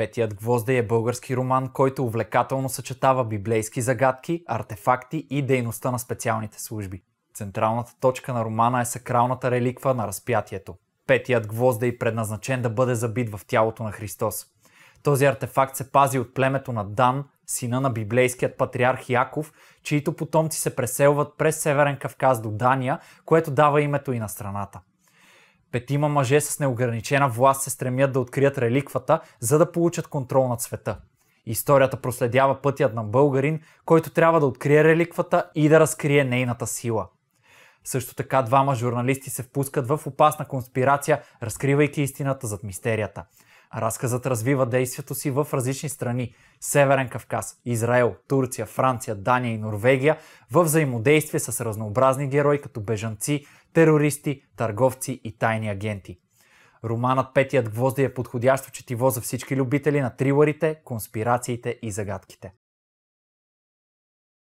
Петият гвозда е български роман, който увлекателно съчетава библейски загадки, артефакти и дейността на специалните служби. Централната точка на романа е сакралната реликва на разпятието. Петият е предназначен да бъде забит в тялото на Христос. Този артефакт се пази от племето на Дан, сина на библейският патриарх Яков, чието потомци се преселват през Северен Кавказ до Дания, което дава името и на страната. Петима мъже с неограничена власт се стремят да открият реликвата, за да получат контрол над света. Историята проследява пътят на българин, който трябва да открие реликвата и да разкрие нейната сила. Също така двама журналисти се впускат в опасна конспирация, разкривайки истината зад мистерията – Разказът развива действието си в различни страни – Северен Кавказ, Израел, Турция, Франция, Дания и Норвегия, в взаимодействие с разнообразни герои като бежанци, терористи, търговци и тайни агенти. Романът Петият гвозди е подходящо четиво за всички любители на трилърите, конспирациите и загадките.